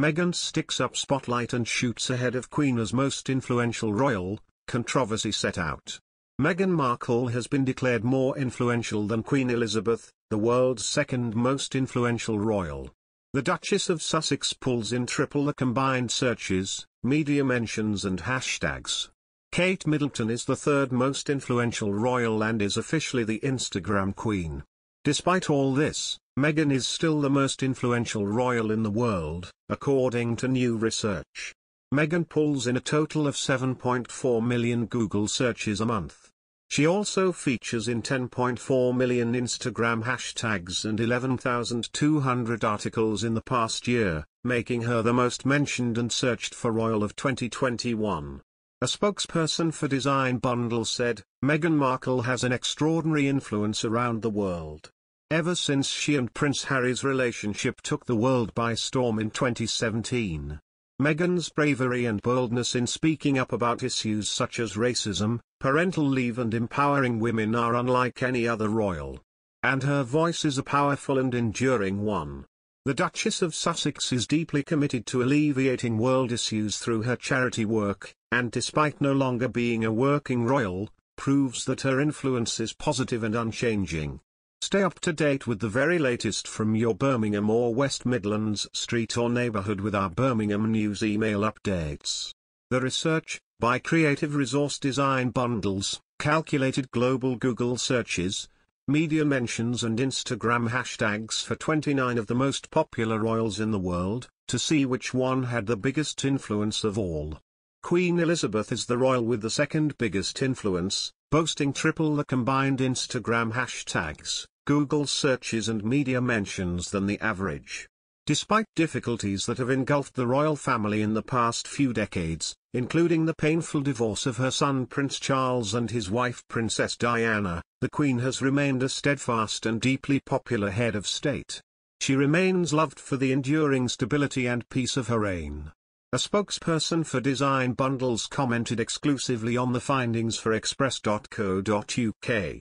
Meghan sticks up spotlight and shoots ahead of Queen as most influential royal, controversy set out. Meghan Markle has been declared more influential than Queen Elizabeth, the world's second most influential royal. The Duchess of Sussex pulls in triple the combined searches, media mentions and hashtags. Kate Middleton is the third most influential royal and is officially the Instagram queen. Despite all this, Meghan is still the most influential royal in the world, according to new research. Meghan pulls in a total of 7.4 million Google searches a month. She also features in 10.4 million Instagram hashtags and 11,200 articles in the past year, making her the most mentioned and searched for royal of 2021. A spokesperson for Design Bundle said, Meghan Markle has an extraordinary influence around the world. Ever since she and Prince Harry's relationship took the world by storm in 2017, Meghan's bravery and boldness in speaking up about issues such as racism, parental leave and empowering women are unlike any other royal. And her voice is a powerful and enduring one. The Duchess of Sussex is deeply committed to alleviating world issues through her charity work, and despite no longer being a working royal, proves that her influence is positive and unchanging. Stay up to date with the very latest from your Birmingham or West Midlands street or neighbourhood with our Birmingham News email updates. The research, by Creative Resource Design Bundles, calculated global Google searches, media mentions and Instagram hashtags for 29 of the most popular royals in the world, to see which one had the biggest influence of all. Queen Elizabeth is the royal with the second biggest influence, boasting triple the combined Instagram hashtags, Google searches and media mentions than the average. Despite difficulties that have engulfed the royal family in the past few decades, including the painful divorce of her son Prince Charles and his wife Princess Diana, the Queen has remained a steadfast and deeply popular head of state. She remains loved for the enduring stability and peace of her reign. A spokesperson for Design Bundles commented exclusively on the findings for Express.co.uk.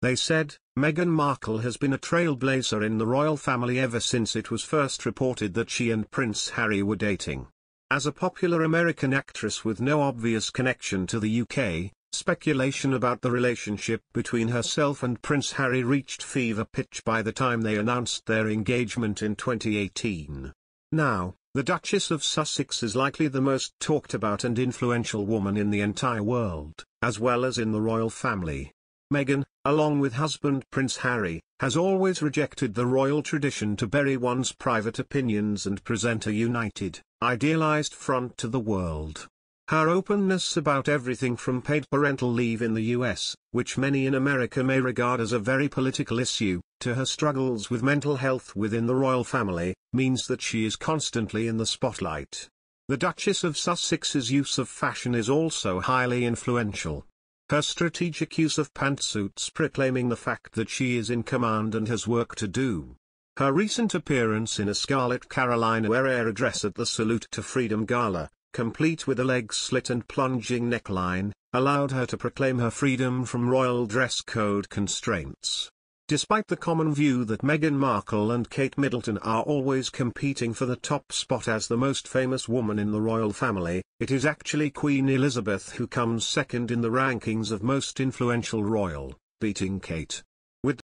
They said, Meghan Markle has been a trailblazer in the royal family ever since it was first reported that she and Prince Harry were dating. As a popular American actress with no obvious connection to the UK, speculation about the relationship between herself and Prince Harry reached fever pitch by the time they announced their engagement in 2018. Now, the Duchess of Sussex is likely the most talked about and influential woman in the entire world, as well as in the royal family. Meghan, along with husband Prince Harry, has always rejected the royal tradition to bury one's private opinions and present a united, idealized front to the world. Her openness about everything from paid parental leave in the US, which many in America may regard as a very political issue, to her struggles with mental health within the royal family, means that she is constantly in the spotlight. The Duchess of Sussex's use of fashion is also highly influential. Her strategic use of pantsuits proclaiming the fact that she is in command and has work to do. Her recent appearance in a Scarlet Carolina Herrera dress at the Salute to Freedom Gala, complete with a leg slit and plunging neckline, allowed her to proclaim her freedom from royal dress code constraints. Despite the common view that Meghan Markle and Kate Middleton are always competing for the top spot as the most famous woman in the royal family, it is actually Queen Elizabeth who comes second in the rankings of most influential royal, beating Kate.